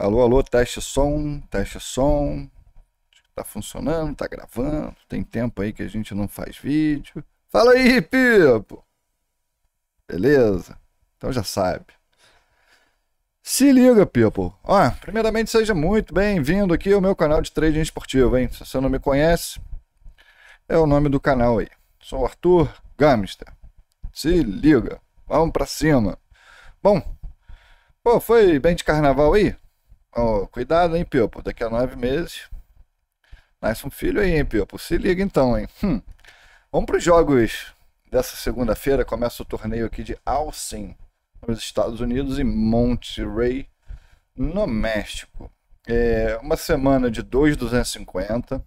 Alô, alô, teste som, teste som. Tá funcionando, tá gravando. Tem tempo aí que a gente não faz vídeo. Fala aí, Pipo! Beleza? Então já sabe. Se liga, pipo Ó, primeiramente, seja muito bem-vindo aqui ao meu canal de trading esportivo, hein? Se você não me conhece, é o nome do canal aí. Sou o Arthur Gamster. Se liga. Vamos pra cima. Bom, pô, foi bem de carnaval aí? Oh, cuidado, hein, Piopo. Daqui a nove meses. Nasce um filho aí, hein, Piopo. Se liga então, hein. Hum. Vamos para os jogos dessa segunda-feira. Começa o torneio aqui de Austin, nos Estados Unidos, e Monterey no México. É uma semana de 2,250.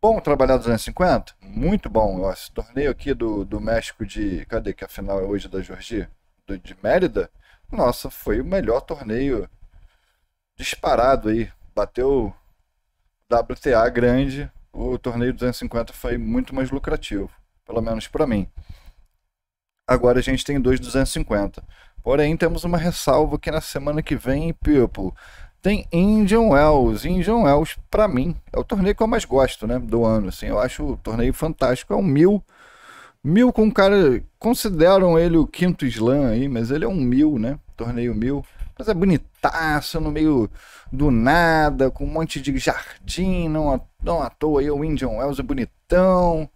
Bom trabalhar 250? Muito bom. Ó, esse torneio aqui do, do México de. Cadê que a final é hoje da Georgia? Do, de Mérida? Nossa, foi o melhor torneio disparado aí. Bateu WTA grande, o torneio 250 foi muito mais lucrativo, pelo menos para mim. Agora a gente tem dois 250. Porém, temos uma ressalva que na semana que vem, People, tem Indian Wells. Indian Wells, para mim, é o torneio que eu mais gosto né, do ano. Assim, eu acho o torneio fantástico. É um mil. Mil com cara. Consideram ele o quinto slam aí, mas ele é um mil, né? Torneio mil. Mas é bonitaço, no meio do nada, com um monte de jardim, não à, não à toa aí o Indian Wells é bonitão.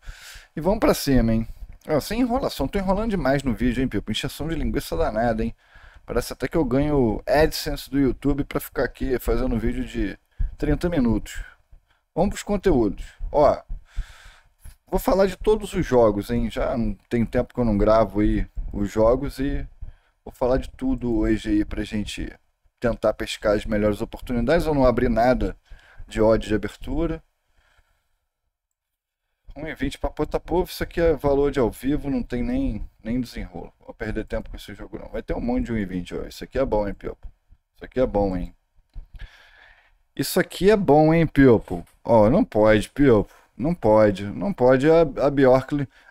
E vamos para cima, hein? Ó, sem enrolação, tô enrolando demais no vídeo, hein, Pipo? Inchação de linguiça danada, hein? Parece até que eu ganho AdSense do YouTube para ficar aqui fazendo um vídeo de 30 minutos. Vamos pros conteúdos. Ó, vou falar de todos os jogos, hein? Já tem tempo que eu não gravo aí os jogos e Vou falar de tudo hoje aí pra gente tentar pescar as melhores oportunidades. Eu não abri nada de odds de abertura. 1,20 para Povo, isso aqui é valor de ao vivo, não tem nem, nem desenrolo. Vou perder tempo com esse jogo não. Vai ter um monte de 1,20, Isso aqui é bom, hein, Piopo? Isso aqui é bom, hein? Isso aqui é bom, hein, Piopo? Ó, não pode, Piopo. Não pode. Não pode a, a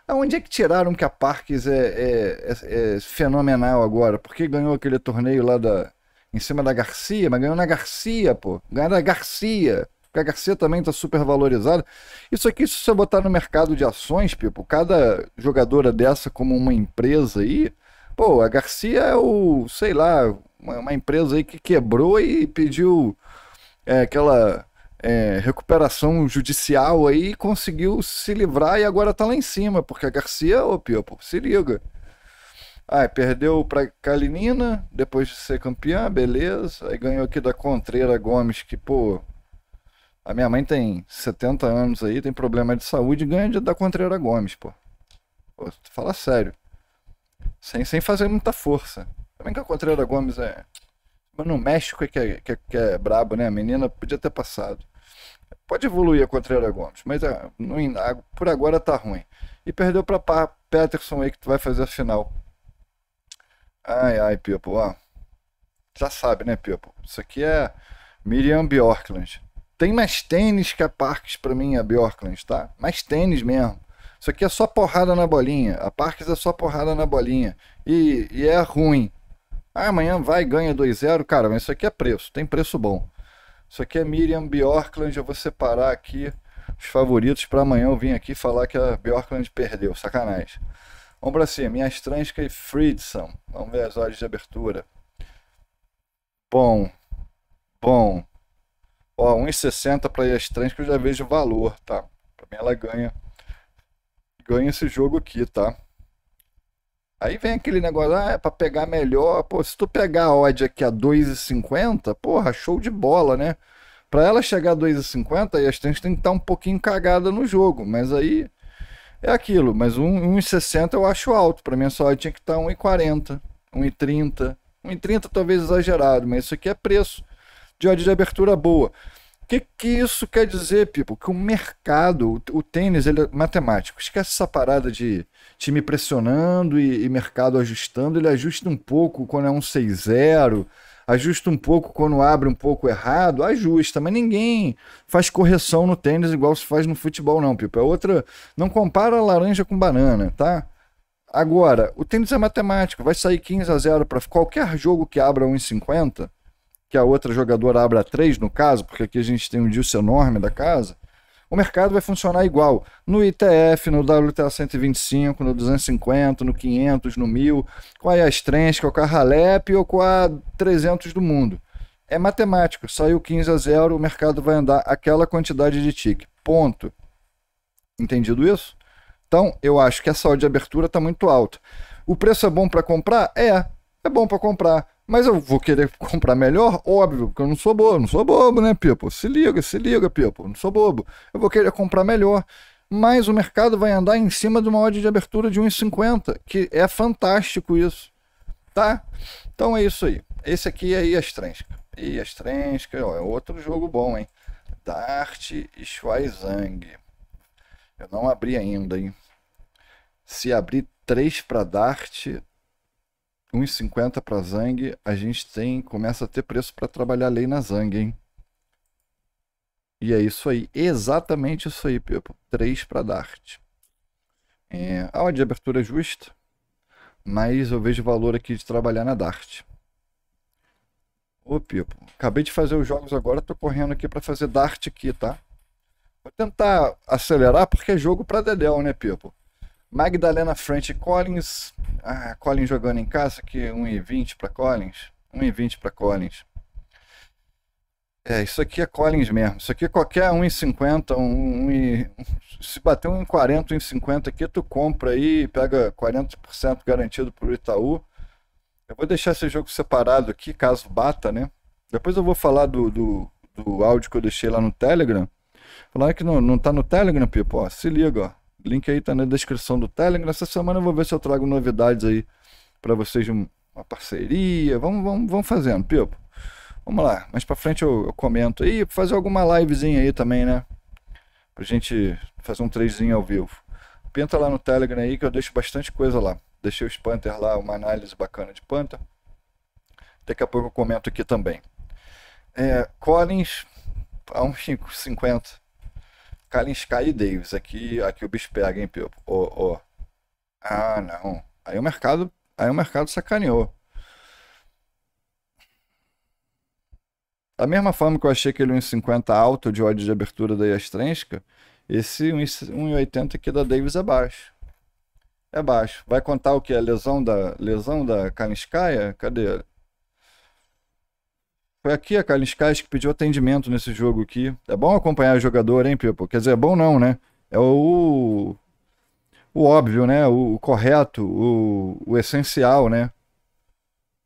Aonde é que tiraram que a Parques é, é, é, é fenomenal agora? Porque ganhou aquele torneio lá da, em cima da Garcia, mas ganhou na Garcia, pô. Ganhou na Garcia. Porque a Garcia também está super valorizada. Isso aqui, se você botar no mercado de ações, Pipo, cada jogadora dessa como uma empresa aí, pô, a Garcia é o, sei lá, uma, uma empresa aí que quebrou e pediu é, aquela é, recuperação judicial aí conseguiu se livrar e agora tá lá em cima, porque a Garcia, ô Piopo, se liga. Aí perdeu pra Kalinina, depois de ser campeã, beleza. Aí ganhou aqui da Contreira Gomes, que, pô, a minha mãe tem 70 anos aí, tem problema de saúde, ganha de, da Contreira Gomes, pô. Pô, fala sério. Sem, sem fazer muita força. Também que a Contreira Gomes é. Mas no México é que é, que é, que é brabo, né? A menina podia ter passado. Pode evoluir a Contreira Gomes, mas a, ah, no, ah, por agora tá ruim. E perdeu para Peterson aí que vai fazer a final. Ai, ai, Pipo, ó. Já sabe, né, Pipo? Isso aqui é Miriam Bjorkland. Tem mais tênis que a Parks para mim, a Bjorkland, tá? Mais tênis mesmo. Isso aqui é só porrada na bolinha. A Parks é só porrada na bolinha. E, e é ruim. Ah, amanhã vai, ganha 2-0. Cara, mas isso aqui é preço. Tem preço bom. Isso aqui é Miriam Bjorkland, eu vou separar aqui os favoritos para amanhã eu vim aqui falar que a Bjorkland perdeu, sacanagem. Vamos para cima, minha Stranska e Friedson. Vamos ver as odds de abertura. Bom, bom. Ó, 1,60 para a Stranska eu já vejo valor, tá? Para mim ela ganha. Ganha esse jogo aqui, tá? Aí vem aquele negócio, ah, é pra pegar melhor. Pô, se tu pegar a odd aqui a 2,50, porra, show de bola, né? Pra ela chegar a 2,50, aí as trans tem que estar tá um pouquinho cagada no jogo. Mas aí é aquilo. Mas 1,60 eu acho alto. Pra mim, a odd tinha que estar tá 1,40, 1,30. 1,30 talvez exagerado, mas isso aqui é preço de odd de abertura boa. O que, que isso quer dizer, Pipo? Que o mercado, o tênis, ele é matemático. Esquece essa parada de time pressionando e, e mercado ajustando. Ele ajusta um pouco quando é um 6-0, ajusta um pouco quando abre um pouco errado, ajusta, mas ninguém faz correção no tênis igual se faz no futebol, não, Pipo. É outra. Não compara laranja com banana, tá? Agora, o tênis é matemático, vai sair 15 a 0 para qualquer jogo que abra 1,50 que a outra jogadora abra três, no caso, porque aqui a gente tem um disso enorme da casa, o mercado vai funcionar igual. No ITF, no WTA 125, no 250, no 500, no 1000, com a Yastrenska, com a Halep ou com a 300 do mundo. É matemático, saiu 15 a 0, o mercado vai andar aquela quantidade de tique. Ponto. Entendido isso? Então, eu acho que a saúde de abertura está muito alta. O preço é bom para comprar? É, é bom para comprar. Mas eu vou querer comprar melhor? Óbvio, porque eu não sou bobo, não sou bobo, né, Pipo? Se liga, se liga, Pipo, não sou bobo. Eu vou querer comprar melhor. Mas o mercado vai andar em cima de uma odd de abertura de 1,50, que é fantástico isso, tá? Então é isso aí. Esse aqui é Iastrensky. Iastrensky, ó, é outro jogo bom, hein? Dart e Schweizang. Eu não abri ainda, hein? Se abrir 3 para Dart, 1,50 para Zang, a gente tem começa a ter preço para trabalhar lei na Zang, hein? E é isso aí, exatamente isso aí, Pepo. 3 para Dart. É, a de abertura é justa, mas eu vejo valor aqui de trabalhar na Dart. Ô, Pepo, acabei de fazer os jogos agora, tô correndo aqui para fazer Dart aqui, tá? Vou tentar acelerar porque é jogo para Dedel, né, Pepo? Magdalena French Collins. Ah, Collins jogando em casa, que 1,20 para Collins. 1,20 para Collins. É, isso aqui é Collins mesmo. Isso aqui é qualquer 1,50, um, um, se bater 1,40, 1,50 aqui, tu compra aí, pega 40% garantido pro Itaú. Eu vou deixar esse jogo separado aqui, caso bata, né? Depois eu vou falar do, do, do áudio que eu deixei lá no Telegram. Falar que não, não tá no Telegram, Pipo. Ó, se liga, ó link aí tá na descrição do Telegram. Essa semana eu vou ver se eu trago novidades aí para vocês, uma parceria. Vamos, vamos, vamos fazendo, Pipo. Vamos lá, mais para frente eu, eu, comento aí, fazer alguma livezinha aí também, né? Pra gente fazer um trezinho ao vivo. Pinta lá no Telegram aí que eu deixo bastante coisa lá. Deixei os Panther lá, uma análise bacana de Panther. Daqui a pouco eu comento aqui também. É, Collins, a tá uns 5,50. Kalinskaya e Davis. Aqui, aqui o bicho pega, hein, Pepo? o oh, oh. Ah, não. Aí o mercado, aí o mercado sacaneou. Da mesma forma que eu achei aquele 1,50 alto de ódio de abertura da Yastrenska, esse 1,80 aqui da Davis é baixo. É baixo. Vai contar o que? A lesão da, lesão da Kalinskaya? É? Cadê? Foi aqui a Kalinskas que pediu atendimento nesse jogo aqui. É bom acompanhar o jogador, hein, Pepo? Quer dizer, é bom não, né? É o, o óbvio, né? O, o correto, o, o essencial, né?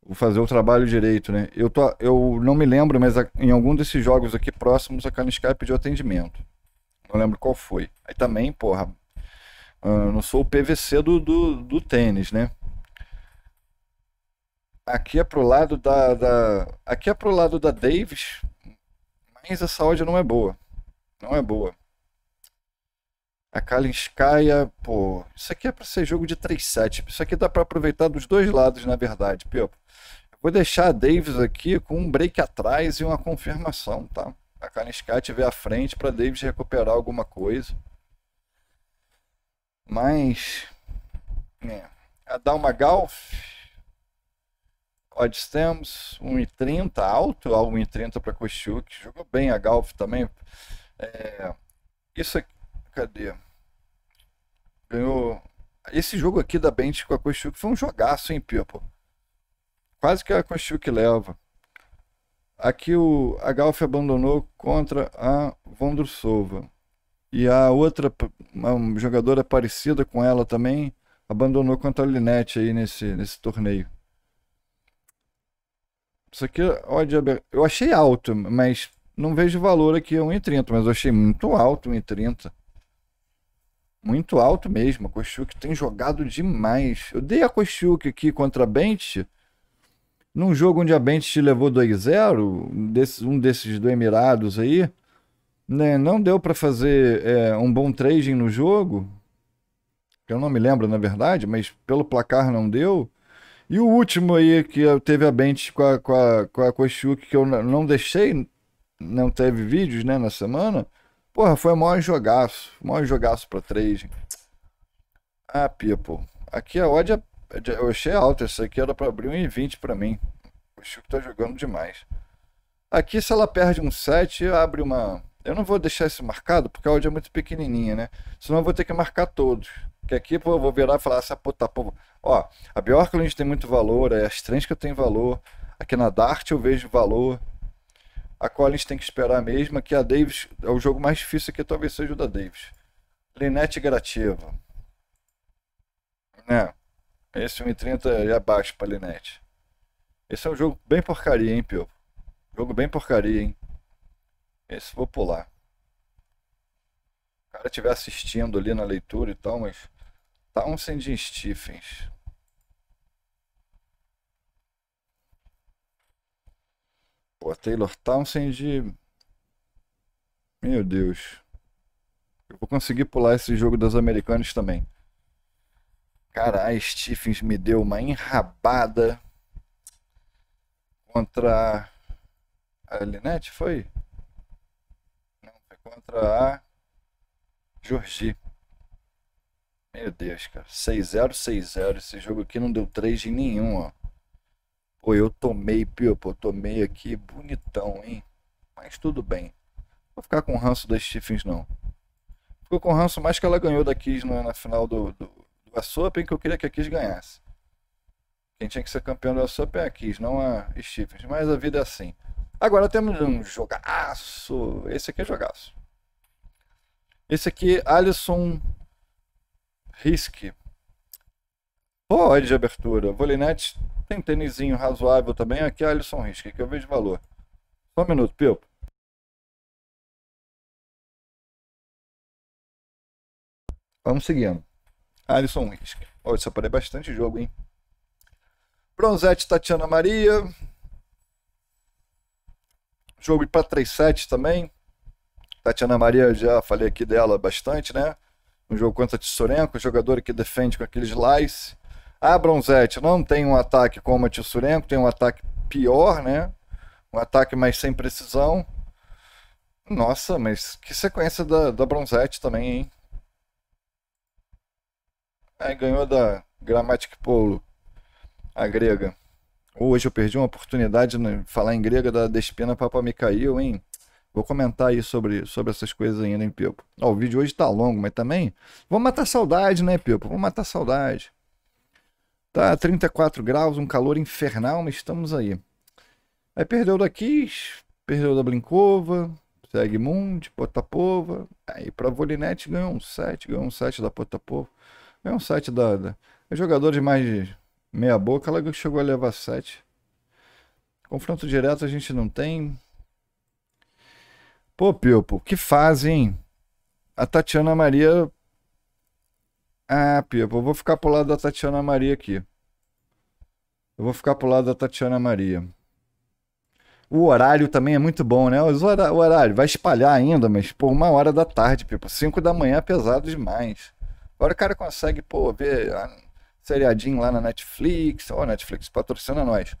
O fazer o trabalho direito, né? Eu, tô, eu não me lembro, mas a, em algum desses jogos aqui próximos, a Kalinskas pediu atendimento. Não lembro qual foi. Aí também, porra, ah, não sou o PVC do, do, do tênis, né? Aqui é pro lado da, da, Aqui é pro lado da Davis, mas a saúde não é boa. Não é boa. A Kalinskaya, pô, isso aqui é para ser jogo de 3-7. Isso aqui dá para aproveitar dos dois lados, na verdade, Pepo. Vou deixar a Davis aqui com um break atrás e uma confirmação, tá? A Kalinskaya tiver à frente para Davis recuperar alguma coisa. Mas. É. A Dalma Golf odds temos, 1,30 alto, 1,30 para Kostiuk, jogou bem a Galf também. É, isso aqui, cadê? Ganhou. Esse jogo aqui da Bench com a Kostiuk foi um jogaço, hein, Pipo? Quase que a Kostiuk leva. Aqui o, a Galf abandonou contra a Vondrusova. E a outra, uma jogadora parecida com ela também, abandonou contra a Linette aí nesse, nesse torneio. Isso aqui, ódio Eu achei alto, mas não vejo valor aqui, 1,30. Mas eu achei muito alto, 1,30. Muito alto mesmo. A Kochuk tem jogado demais. Eu dei a Kochuk aqui contra a Bench. Num jogo onde a Bench te levou 2-0, um, um desses do Emirados aí, né? não deu para fazer é, um bom trading no jogo. Eu não me lembro, na verdade, mas pelo placar não deu. E o último aí que teve a bench com a, com a, com a Koshuk, que eu não deixei, não teve vídeos né, na semana. Porra, foi o maior jogaço. O maior jogaço pra três Ah, pô Aqui a odd é, é eu achei alta. Essa aqui era pra abrir 1,20 pra mim. O Chico tá jogando demais. Aqui, se ela perde um 7, abre uma. Eu não vou deixar isso marcado, porque a odd é muito pequenininha, né? Senão eu vou ter que marcar todos. Que aqui, pô, eu vou virar e falar, essa puta porra. Ó, a gente tem muito valor, é a eu tem valor, aqui na Dart eu vejo valor. A Collins tem que esperar mesmo, que a Davis é o jogo mais difícil aqui, talvez seja o da Davis. Linete Grativa. Né? Esse 1,30 é abaixo para Linete. Esse é um jogo bem porcaria, hein, Pio? Jogo bem porcaria, hein? Esse vou pular. O cara estiver assistindo ali na leitura e tal, mas Townsend tá, e Stephens. Pô, Taylor Townsend. Tá Meu Deus. Eu vou conseguir pular esse jogo das americanas também. Cara, a Stephens me deu uma enrabada contra a Linette, foi? Não, foi contra a Georgie. Meu Deus, cara. 6-0, 6-0. Esse jogo aqui não deu 3 de nenhum, ó. Pô, eu tomei, pio, pô, tomei aqui bonitão, hein? Mas tudo bem. Vou ficar com o ranço das Stephens, não. Ficou com o ranço mais que ela ganhou da Kiss na, na final do, do, do US que eu queria que a Kiss ganhasse. Quem tinha que ser campeão do US é a Kiss, não a Stephens. Mas a vida é assim. Agora temos um jogaço. Esse aqui é jogaço. Esse aqui, Alisson Risk. Pode de abertura. Volinete tem tênisinho razoável também. Aqui é Alisson Risk, que eu vejo valor. Só um minuto, Pipo. Vamos seguindo. Alisson Risk. Olha, separei bastante jogo, hein? Bronzete Tatiana Maria. Jogo para 3-7 também. Tatiana Maria, já falei aqui dela bastante, né? um jogo contra Tissorenko, jogador que defende com aquele slice. A ah, Bronzetti não tem um ataque como a Tissorenko, tem um ataque pior, né? Um ataque mais sem precisão. Nossa, mas que sequência da, da Bronzetti também, hein? Aí ganhou da Grammatic Polo, a grega. Hoje eu perdi uma oportunidade né, de falar em grega da Despina Papa Mikhail, hein? Vou comentar aí sobre, sobre essas coisas ainda, hein, Pepo? Ó, o vídeo hoje tá longo, mas também. Vamos matar saudade, né, Pepo? Vamos matar saudade. Tá 34 graus, um calor infernal, mas estamos aí. Aí perdeu da Kiss, perdeu da Blinkova, Segmund, Potapova. Aí pra Volinete ganhou um 7, ganhou um 7 da Potapova. Ganhou um 7 da. da... Jogador de mais de meia boca, ela chegou a levar 7. Confronto direto a gente não tem. Pô, Piopo, que fazem? A Tatiana Maria. Ah, Piopo, eu vou ficar pro lado da Tatiana Maria aqui. Eu vou ficar pro lado da Tatiana Maria. O horário também é muito bom, né? O horário vai espalhar ainda, mas por uma hora da tarde, pipo, Cinco da manhã é pesado demais. Agora o cara consegue, pô, ver seriadinho lá na Netflix. Ó, oh, Netflix patrocina nós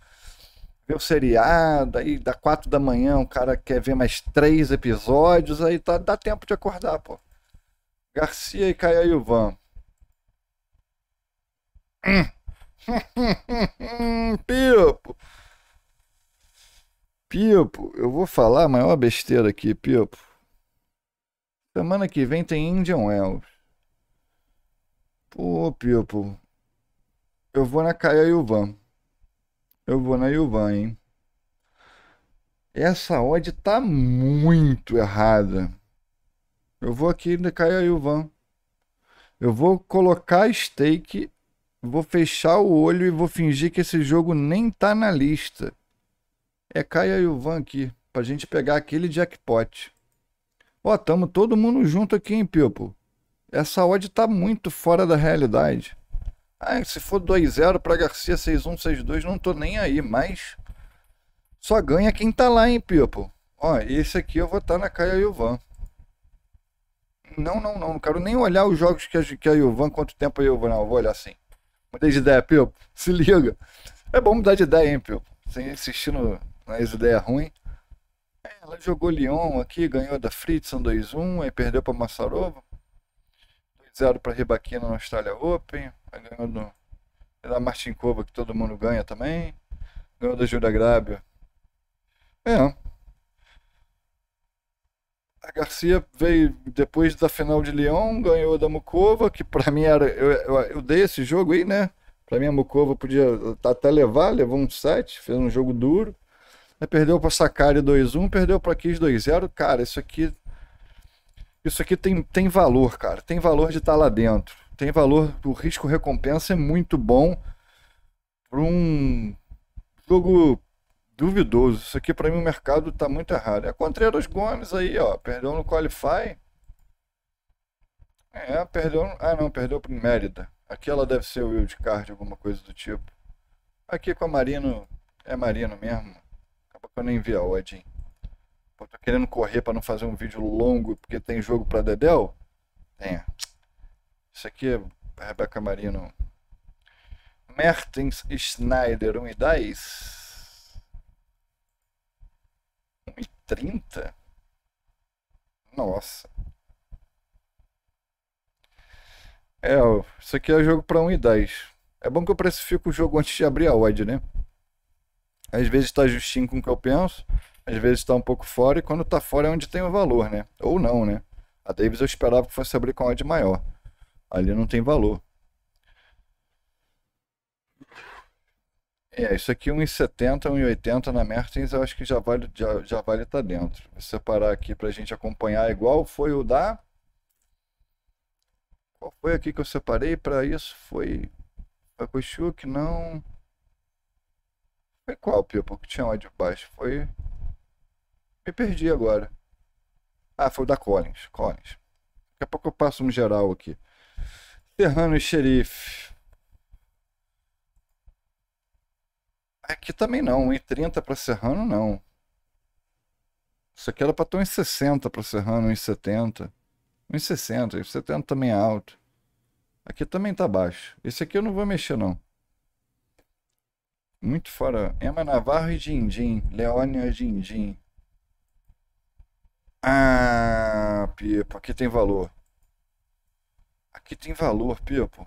ver o seriado, aí dá quatro da manhã, o cara quer ver mais três episódios, aí tá, dá tempo de acordar, pô. Garcia e Caia Ivan. Pipo! Pipo, eu vou falar a maior besteira aqui, Pipo. Semana que vem tem Indian Wells. Pô, Pipo. Eu vou na Caia Ivan. Eu vou na Yuvan, hein? Essa odd tá muito errada. Eu vou aqui e cai a Yuvan. Eu vou colocar stake, vou fechar o olho e vou fingir que esse jogo nem tá na lista. É Caia Yuvan aqui, pra gente pegar aquele jackpot. Ó, tamo todo mundo junto aqui, hein, People? Essa odd tá muito fora da realidade. Ah, se for 2-0 para Garcia 6-1, 6-2, não tô nem aí, mas só ganha quem tá lá, hein, People? Ó, esse aqui eu vou estar tá na Caia Yuvan. Não, não, não, não quero nem olhar os jogos que a, que a Yuvan, quanto tempo a Yuvan, não, eu vou olhar assim. Mudei de ideia, People, se liga. É bom mudar de ideia, hein, People? Sem insistir no, nas ideias ruins. Ela jogou Lyon aqui, ganhou da Fritzson 2-1, aí perdeu para Massarova. 0 para Ribaquina na Austrália Open, ganhou do é da Martinkova, que todo mundo ganha também, ganhou da Júlia Grábia. É. A Garcia veio depois da final de Lyon, ganhou da Mukova, que para mim era. Eu, eu, eu, dei esse jogo aí, né? Para mim a Mukova podia até levar, levou um set, fez um jogo duro. Aí perdeu para Sakari 2-1, perdeu para Kis 2-0. Cara, isso aqui isso aqui tem, tem valor, cara. Tem valor de estar tá lá dentro. Tem valor, o risco-recompensa é muito bom para um jogo duvidoso. Isso aqui, para mim, o mercado está muito errado. É Contreras Gomes aí, ó. Perdeu no Qualify. É, perdeu. Ah, não, perdeu para Mérida. Aqui ela deve ser o wildcard, alguma coisa do tipo. Aqui com a Marino. É Marino mesmo. Acaba que eu nem vi a Odin. Pô, tô tá querendo correr para não fazer um vídeo longo porque tem jogo para Dedel? Tenha. Isso aqui é Rebeca Marino. Mertens Schneider 1 e 10. 1 e 30? Nossa. É, isso aqui é jogo para 1 e 10. É bom que eu precifico o jogo antes de abrir a odd, né? Às vezes tá justinho com o que eu penso às vezes está um pouco fora, e quando está fora é onde tem o valor, né? Ou não, né? A Davis eu esperava que fosse abrir com a odd maior. Ali não tem valor. É, isso aqui 1,70, 1,80 na Mertens, eu acho que já vale já, já vale estar tá dentro. Vou separar aqui para a gente acompanhar igual foi o da... Qual foi aqui que eu separei para isso? Foi a que não... Foi qual, Pipo, que tinha um de baixo? Foi... Me perdi agora. Ah, foi o da Collins. Collins. Daqui a pouco eu passo um geral aqui. Serrano e Xerife. Aqui também não. 1,30 para Serrano, não. Isso aqui era para ter 1,60 para Serrano, 1,70. 1,60. 70 também é alto. Aqui também tá baixo. Esse aqui eu não vou mexer, não. Muito fora. Emma Navarro e Dindim. Leônia Dindim. Ah, Pipo, aqui tem valor. Aqui tem valor, Pipo.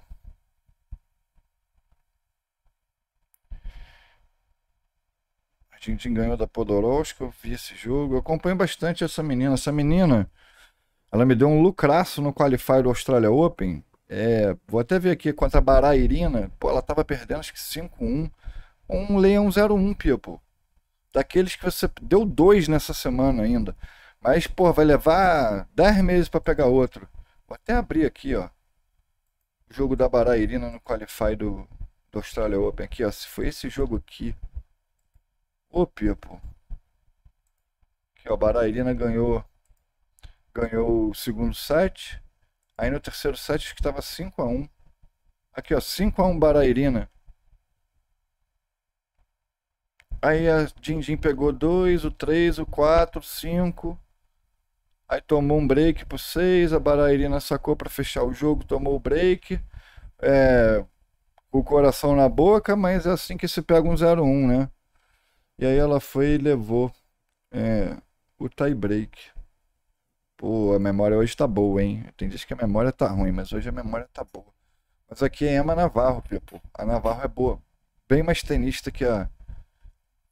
A gente ganhou da Podoroska, eu vi esse jogo. Eu acompanho bastante essa menina. Essa menina, ela me deu um lucraço no Qualifier do Australia Open. É, vou até ver aqui contra a Barairina. Pô, ela tava perdendo acho que 5-1. Um Leão 01, Pipo. Daqueles que você deu dois nessa semana ainda. Mas, pô, vai levar 10 meses para pegar outro. Vou até abrir aqui, ó. O jogo da Barairina no Qualify do, do Australia Open aqui, ó. Se foi esse jogo aqui. Ô, Pipo. Aqui, ó. Barairina ganhou, ganhou o segundo set. Aí no terceiro set acho que tava 5x1. Aqui, ó. 5x1 Barairina. Aí a Jinjin pegou 2, o 3, o 4, 5. Aí tomou um break pro 6, a Barairina sacou para fechar o jogo, tomou o break. É, o coração na boca, mas é assim que se pega um 0-1, né? E aí ela foi e levou é, o tie break. Pô, a memória hoje tá boa, hein? Tem dias que a memória tá ruim, mas hoje a memória tá boa. Mas aqui é Emma Navarro, people. A Navarro é boa. Bem mais tenista que a.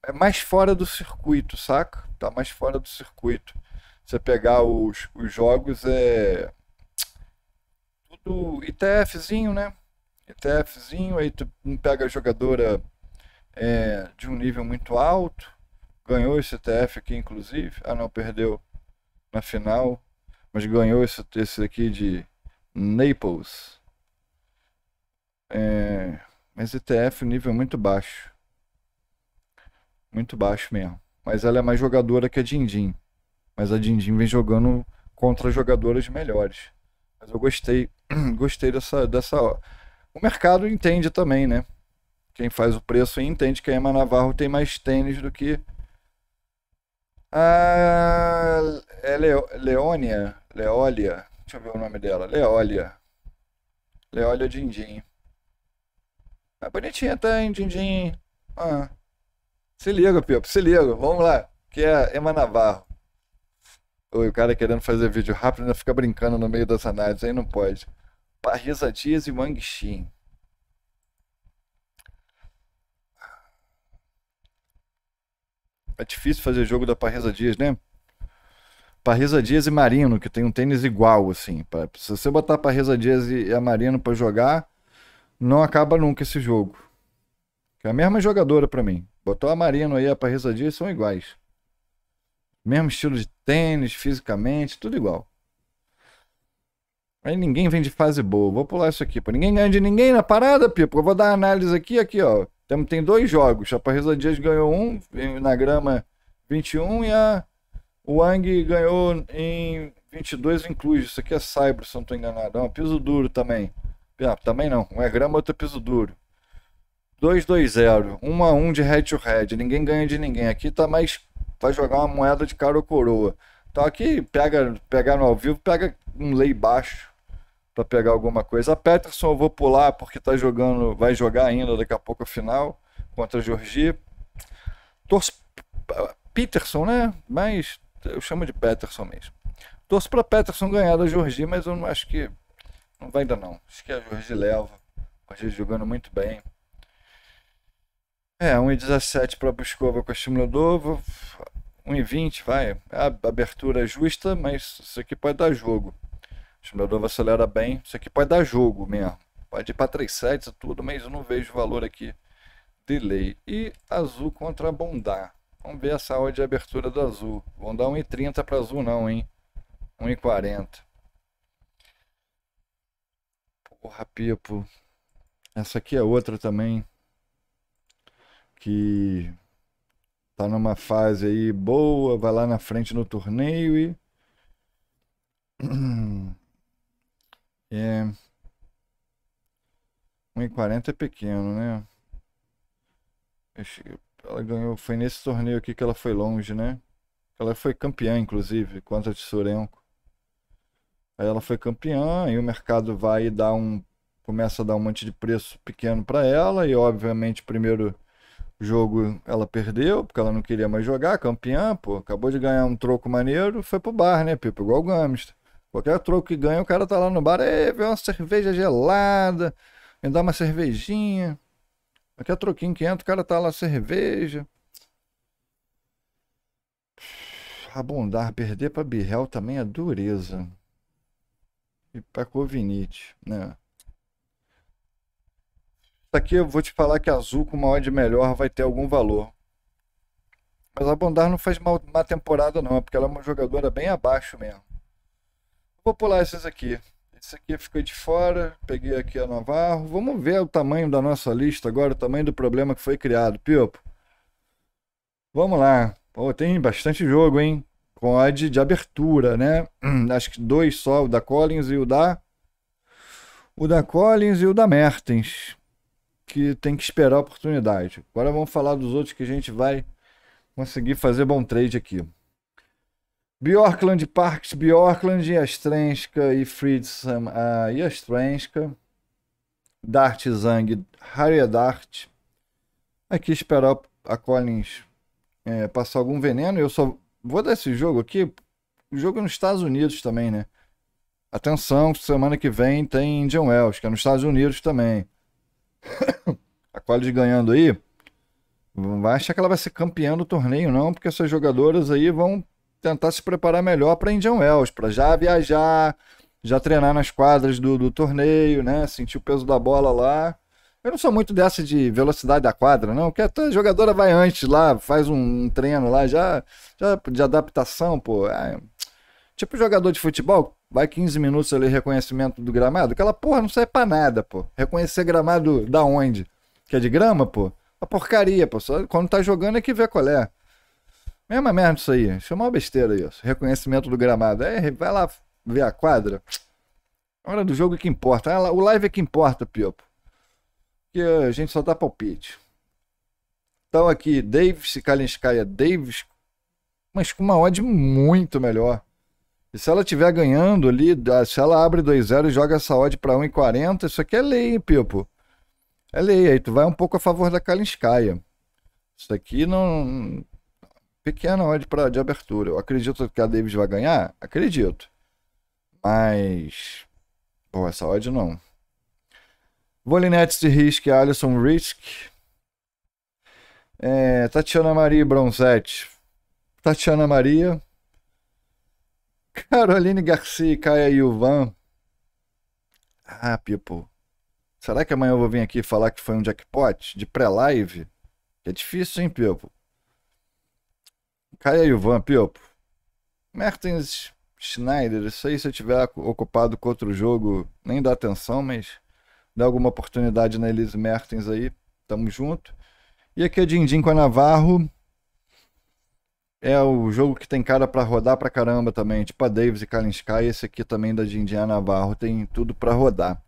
É mais fora do circuito, saca? Tá mais fora do circuito você pegar os, os jogos, é tudo ETFzinho, né? ETFzinho, aí tu pega a jogadora é, de um nível muito alto, ganhou esse ETF aqui, inclusive. Ah, não, perdeu na final, mas ganhou esse, esse aqui de Naples. É, mas ETF, nível muito baixo. Muito baixo mesmo. Mas ela é mais jogadora que a Din. Mas a Dindim vem jogando contra jogadoras melhores. Mas eu gostei, gostei dessa, dessa. O mercado entende também, né? Quem faz o preço entende que a Emma Navarro tem mais tênis do que a é Leônia, Leólia, deixa eu ver o nome dela, Leólia, Leólia Dindim. É bonitinha tá, hein, Dindim? Ah. Se liga, Pio, se liga, vamos lá, que é Emma Navarro o cara querendo fazer vídeo rápido ainda fica brincando no meio das análises, aí não pode. Parrisa Dias e Wang Xin. É difícil fazer jogo da Parrisa Dias, né? Parrisa Dias e Marino, que tem um tênis igual, assim. Pra, se você botar Parrisa Dias e a Marino para jogar, não acaba nunca esse jogo. Que é a mesma jogadora para mim. Botou a Marino aí, a Parrisa Dias, são iguais. Mesmo estilo de tênis, fisicamente, tudo igual. Aí ninguém vem de fase boa. Vou pular isso aqui. Ninguém ganha de ninguém na parada, Pipo. Eu vou dar análise aqui, aqui, ó. Tem, tem dois jogos. A Parrisa Dias ganhou um na grama 21 e a Wang ganhou em 22 incluso. Isso aqui é Cyber, se não estou enganado. É um piso duro também. Ah, também não. Um é grama, outro é piso duro. 2-2-0. 1 a 1 de head to head. Ninguém ganha de ninguém. Aqui tá mais vai jogar uma moeda de cara ou coroa. Então aqui pega, pega no ao vivo, pega um lei baixo para pegar alguma coisa. A Peterson eu vou pular porque tá jogando, vai jogar ainda daqui a pouco a final contra a Georgia. Torço Peterson, né? Mas eu chamo de Peterson mesmo. Torço para Peterson ganhar da Georgia, mas eu não acho que não vai ainda não. Acho que a Georgia leva. A jogando muito bem. É, 1,17 para Buscova com o estimulador. 1,20, vai. É a abertura justa, mas isso aqui pode dar jogo. O simulador acelera bem. Isso aqui pode dar jogo mesmo. Pode ir para 3 sets e tudo, mas eu não vejo valor aqui. Delay. E azul contra bondar. Vamos ver essa hora de abertura do azul. Vão dar 1,30 para azul não, hein? 1,40. Porra, Pipo. Essa aqui é outra também. Que tá numa fase aí boa, vai lá na frente no torneio e. É. 1,40 é pequeno, né? Ela ganhou. Foi nesse torneio aqui que ela foi longe, né? Ela foi campeã, inclusive, contra a Tsurenko. Aí ela foi campeã e o mercado vai dar um. Começa a dar um monte de preço pequeno para ela e, obviamente, primeiro jogo ela perdeu, porque ela não queria mais jogar, campeã, pô, acabou de ganhar um troco maneiro, foi pro bar, né, Pipo? Igual o Gamista. Qualquer troco que ganha, o cara tá lá no bar, vê uma cerveja gelada, me dá uma cervejinha. Qualquer troquinho que entra, o cara tá lá, cerveja. Abundar, perder pra Birrel também é dureza. E pra Covinite, né? Tá aqui eu vou te falar que azul com uma odd melhor vai ter algum valor. Mas a Bondar não faz mal, má temporada não, é porque ela é uma jogadora bem abaixo mesmo. Vou pular esses aqui. Esse aqui ficou de fora, peguei aqui a Navarro. Vamos ver o tamanho da nossa lista agora, o tamanho do problema que foi criado, Piopo. Vamos lá. Pô, tem bastante jogo, hein? Com odd de abertura, né? Acho que dois só, o da Collins e o da... O da Collins e o da Mertens que tem que esperar a oportunidade. Agora vamos falar dos outros que a gente vai conseguir fazer bom trade aqui. Bjorkland, Parks, Bjorkland, Astrenska e Fritz uh, ah, Yastrenska. Dart Zang, Harry Dart. Aqui esperar a Collins é, passar algum veneno. Eu só vou dar esse jogo aqui. O jogo é nos Estados Unidos também, né? Atenção, semana que vem tem Indian Wells, que é nos Estados Unidos também. a Qualis ganhando aí, não vai achar que ela vai ser campeã do torneio, não, porque essas jogadoras aí vão tentar se preparar melhor para Indian Wells, para já viajar, já treinar nas quadras do, do torneio, né? Sentir o peso da bola lá. Eu não sou muito dessa de velocidade da quadra, não, porque até a jogadora vai antes lá, faz um treino lá, já, já de adaptação, pô. É, tipo jogador de futebol vai 15 minutos ali reconhecimento do gramado. Aquela porra não serve pra nada, pô. Reconhecer gramado da onde? Que é de grama, pô? A porcaria, pô. Só quando tá jogando é que vê qual é. Mesma merda isso aí. Isso é uma besteira isso. Reconhecimento do gramado. É, vai lá ver a quadra. hora do jogo é que importa. Ah, o live é que importa, Piopo. Que a gente só dá palpite. Então aqui, Davis, Kalinskaya, Davis. Mas com uma odd muito melhor. E se ela tiver ganhando ali, se ela abre 2-0 e joga essa odd para 1,40, isso aqui é lei, hein, Pipo? É lei, aí tu vai um pouco a favor da Kalinskaya. Isso aqui não. Pequena odd pra, de abertura. Eu acredito que a Davis vai ganhar? Acredito. Mas. Bom, essa odd não. Volinetes de Risk, Alisson Risk. É, Tatiana Maria Bronzetti. Tatiana Maria. Caroline Garcia e Caia Yuvan. Ah, Pipo. Será que amanhã eu vou vir aqui falar que foi um jackpot de pré-live? É difícil, hein, people. Caia Yuvan, Pipo. Mertens Schneider, isso aí se eu tiver ocupado com outro jogo, nem dá atenção, mas dá alguma oportunidade na Elise Mertens aí. Tamo junto. E aqui é Dindim com a Navarro. É o jogo que tem cara para rodar pra caramba também, tipo a Davis e Kalinskaya, esse aqui também da Jindian Navarro, tem tudo para rodar.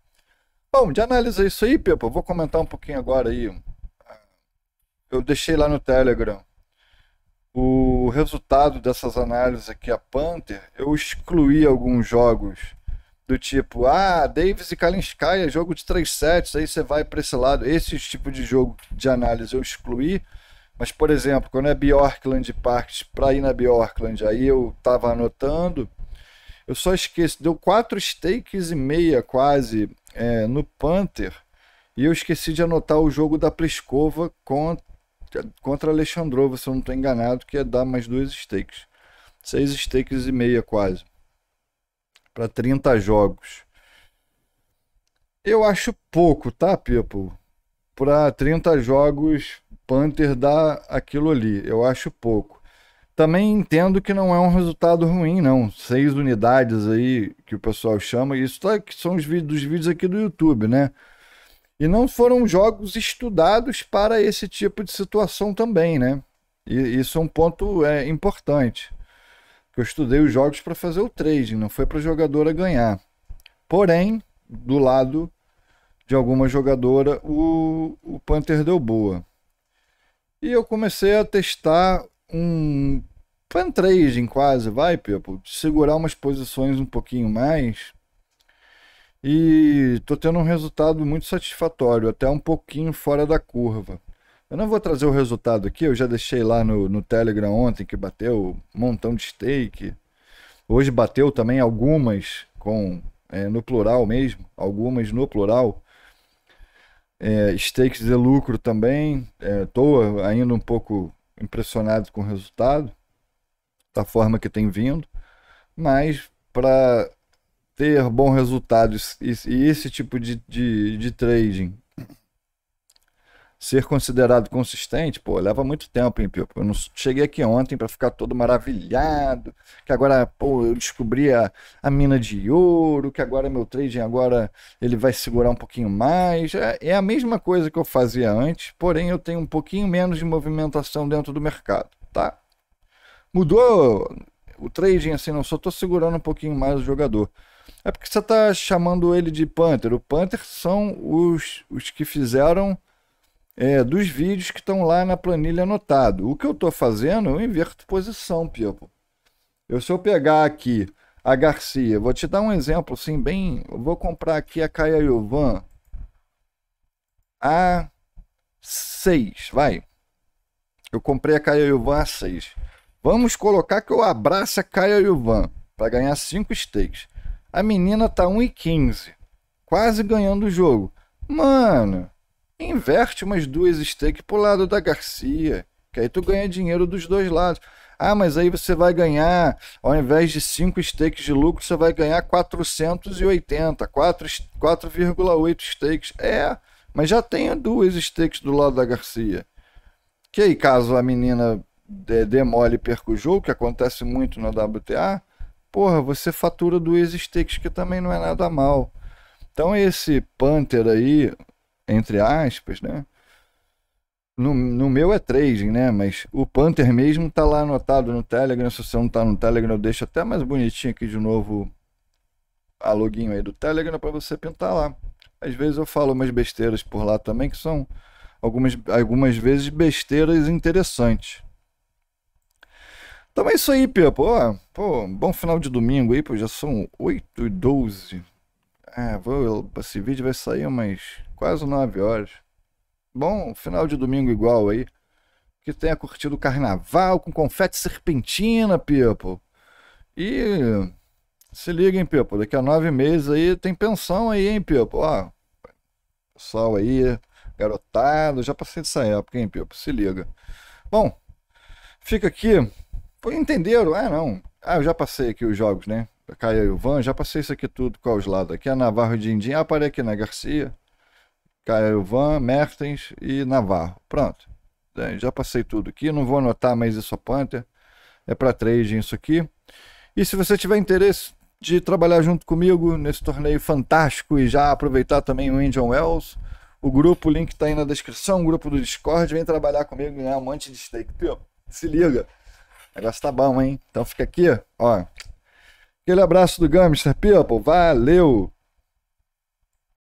Bom, de análise é isso aí, Pepa, vou comentar um pouquinho agora aí. Eu deixei lá no Telegram o resultado dessas análises aqui, a Panther, eu excluí alguns jogos do tipo, ah, Davis e Kalinskaya, é jogo de três sets, aí você vai para esse lado. Esse tipo de jogo de análise eu excluí mas, por exemplo, quando é Bjorkland Parks, para ir na Bjorkland, aí eu tava anotando, eu só esqueci deu quatro stakes e meia quase é, no Panther, e eu esqueci de anotar o jogo da Pliskova contra, contra Alexandrova, se eu não estou enganado, que é dar mais dois stakes. Seis stakes e meia quase. Para 30 jogos. Eu acho pouco, tá, People? Para 30 jogos Panther dá aquilo ali. Eu acho pouco. Também entendo que não é um resultado ruim, não. Seis unidades aí que o pessoal chama. Isso tá, que são os vídeos, dos vídeos aqui do YouTube, né? E não foram jogos estudados para esse tipo de situação também, né? E isso é um ponto é, importante. eu estudei os jogos para fazer o trading, não foi para jogadora ganhar. Porém, do lado de alguma jogadora, o, o Panther deu boa. E eu comecei a testar um fan trading quase, vai, Pepo, segurar umas posições um pouquinho mais. E tô tendo um resultado muito satisfatório, até um pouquinho fora da curva. Eu não vou trazer o resultado aqui, eu já deixei lá no, no Telegram ontem que bateu um montão de stake. Hoje bateu também algumas com é, no plural mesmo, algumas no plural. É, stakes de lucro também. Estou é, ainda um pouco impressionado com o resultado, da forma que tem vindo. Mas para ter bom resultado e, e esse tipo de, de, de trading ser considerado consistente, pô, leva muito tempo, hein, Pio? Eu não cheguei aqui ontem para ficar todo maravilhado, que agora, pô, eu descobri a, a mina de ouro, que agora é meu trading agora ele vai segurar um pouquinho mais. É, é a mesma coisa que eu fazia antes, porém eu tenho um pouquinho menos de movimentação dentro do mercado, tá? Mudou o trading assim, não só tô segurando um pouquinho mais o jogador. É porque você tá chamando ele de Panther. O Panther são os, os que fizeram é, dos vídeos que estão lá na planilha anotado. O que eu estou fazendo, eu inverto posição, Pipo. Eu, se eu pegar aqui a Garcia, vou te dar um exemplo assim, bem. Eu vou comprar aqui a Caia Jovan a 6, vai. Eu comprei a Caia Jovan a 6. Vamos colocar que eu abraço a Caia Jovan para ganhar 5 stakes. A menina tá 1,15, quase ganhando o jogo. Mano, Inverte umas duas steak pro lado da Garcia, que aí tu ganha dinheiro dos dois lados. Ah, mas aí você vai ganhar, ao invés de 5 stakes de lucro, você vai ganhar 480, 4,8 stakes. É, mas já tem duas stakes do lado da Garcia. Que aí, caso a menina demole e perca o jogo, que acontece muito na WTA, porra, você fatura duas stakes, que também não é nada mal. Então esse Panther aí, entre aspas, né? No, no meu é trading, né? Mas o Panther mesmo tá lá anotado no Telegram. Se você não tá no Telegram, eu deixo até mais bonitinho aqui de novo a login aí do Telegram para você pintar lá. Às vezes eu falo umas besteiras por lá também, que são algumas, algumas vezes besteiras interessantes. Então é isso aí, Pepo. Pô, pô, bom final de domingo aí, pô. Já são 8 e 12. É, vou, esse vídeo vai sair umas quase nove horas. Bom, final de domingo igual aí. Que tenha curtido o carnaval com confete serpentina, pipo, E se hein, pipo, Daqui a nove meses aí tem pensão aí, hein, Pipo. Ó, pessoal aí, garotado. Já passei dessa época, hein, pipo, Se liga. Bom, fica aqui. Entenderam? Ah, não. Ah, eu já passei aqui os jogos, né? Caio Van, já passei isso aqui tudo. com os lados? Aqui é Navarro Dindim. Ah, parei aqui na Garcia. Van, Mertens e Navarro. Pronto. É, já passei tudo aqui. Não vou anotar mais isso a Panther. É para trading isso aqui. E se você tiver interesse de trabalhar junto comigo nesse torneio fantástico e já aproveitar também o Indian Wells, o grupo, o link está aí na descrição, o grupo do Discord, vem trabalhar comigo, ganhar um monte de stake. Pio, se liga. O negócio tá bom, hein? Então fica aqui, ó. Aquele abraço do Gamster People, valeu!